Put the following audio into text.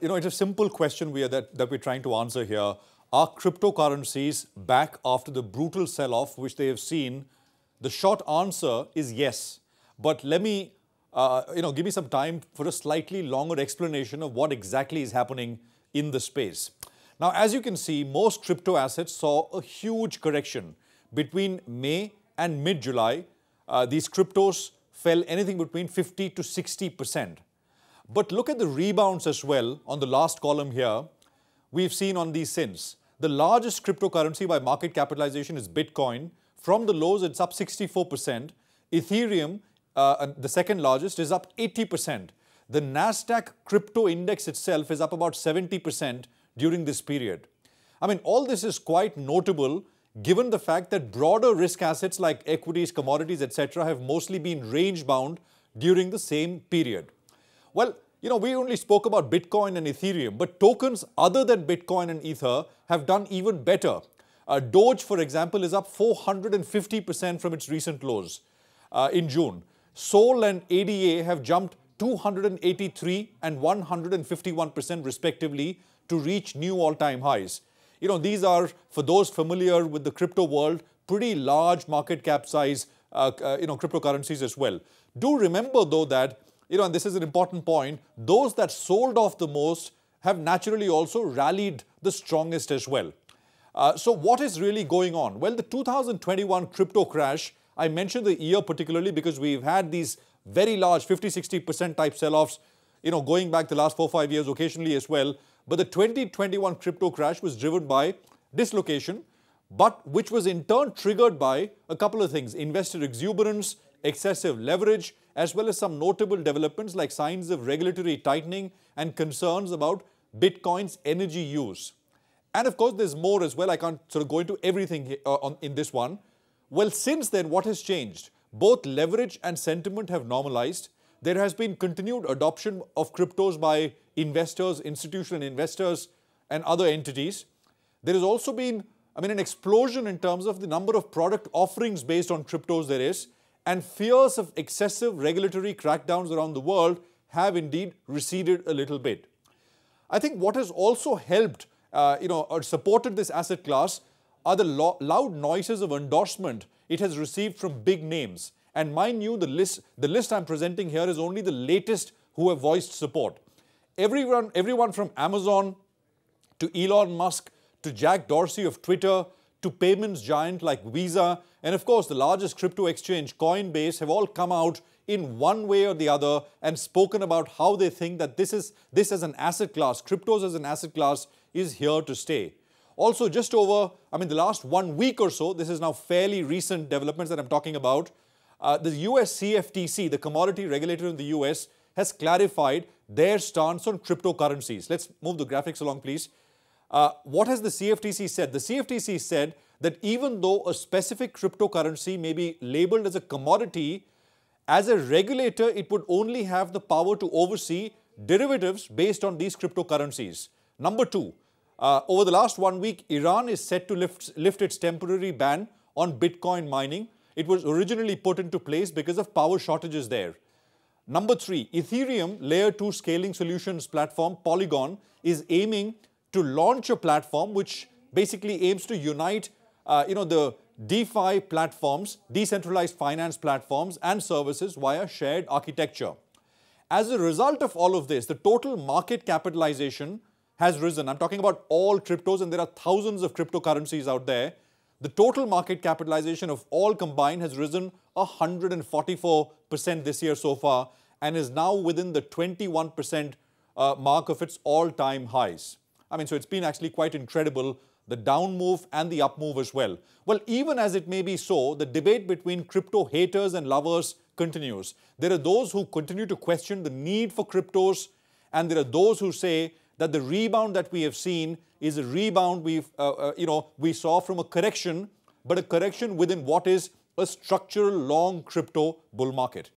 You know, it's a simple question we are that, that we're trying to answer here. Are cryptocurrencies back after the brutal sell-off which they have seen? The short answer is yes. But let me, uh, you know, give me some time for a slightly longer explanation of what exactly is happening in the space. Now, as you can see, most crypto assets saw a huge correction between May and mid-July. Uh, these cryptos fell anything between 50 to 60 percent. But look at the rebounds as well on the last column here. We've seen on these since. The largest cryptocurrency by market capitalization is Bitcoin. From the lows, it's up 64%. Ethereum, uh, the second largest, is up 80%. The NASDAQ crypto index itself is up about 70% during this period. I mean, all this is quite notable given the fact that broader risk assets like equities, commodities, etc. have mostly been range bound during the same period. Well, you know, we only spoke about Bitcoin and Ethereum, but tokens other than Bitcoin and Ether have done even better. Uh, Doge, for example, is up 450% from its recent lows uh, in June. Sol and ADA have jumped 283 and 151% respectively to reach new all-time highs. You know, these are, for those familiar with the crypto world, pretty large market cap size, uh, uh you know, cryptocurrencies as well. Do remember, though, that you know, and this is an important point, those that sold off the most have naturally also rallied the strongest as well. Uh, so what is really going on? Well, the 2021 crypto crash, I mentioned the year particularly because we've had these very large 50, 60% type sell-offs, you know, going back the last four, five years occasionally as well. But the 2021 crypto crash was driven by dislocation, but which was in turn triggered by a couple of things, investor exuberance, excessive leverage, as well as some notable developments like signs of regulatory tightening and concerns about Bitcoin's energy use. And of course, there's more as well. I can't sort of go into everything here, uh, on, in this one. Well, since then, what has changed? Both leverage and sentiment have normalized. There has been continued adoption of cryptos by investors, institutional investors, and other entities. There has also been, I mean, an explosion in terms of the number of product offerings based on cryptos there is and fears of excessive regulatory crackdowns around the world have indeed receded a little bit. I think what has also helped, uh, you know, or supported this asset class are the lo loud noises of endorsement it has received from big names. And mind you, the list, the list I'm presenting here is only the latest who have voiced support. Everyone, everyone from Amazon to Elon Musk to Jack Dorsey of Twitter to payments giant like Visa and of course the largest crypto exchange Coinbase have all come out in one way or the other and spoken about how they think that this is this as an asset class, cryptos as an asset class is here to stay. Also just over, I mean the last one week or so, this is now fairly recent developments that I'm talking about, uh, the US CFTC, the commodity regulator in the US, has clarified their stance on cryptocurrencies. Let's move the graphics along please. Uh, what has the CFTC said? The CFTC said that even though a specific cryptocurrency may be labeled as a commodity, as a regulator, it would only have the power to oversee derivatives based on these cryptocurrencies. Number two, uh, over the last one week, Iran is set to lift, lift its temporary ban on Bitcoin mining. It was originally put into place because of power shortages there. Number three, Ethereum layer 2 scaling solutions platform Polygon is aiming to launch a platform which basically aims to unite, uh, you know, the DeFi platforms, decentralized finance platforms and services via shared architecture. As a result of all of this, the total market capitalization has risen. I'm talking about all cryptos and there are thousands of cryptocurrencies out there. The total market capitalization of all combined has risen 144% this year so far and is now within the 21% uh, mark of its all-time highs. I mean, so it's been actually quite incredible, the down move and the up move as well. Well, even as it may be so, the debate between crypto haters and lovers continues. There are those who continue to question the need for cryptos, and there are those who say that the rebound that we have seen is a rebound we've, uh, uh, you know, we saw from a correction, but a correction within what is a structural long crypto bull market.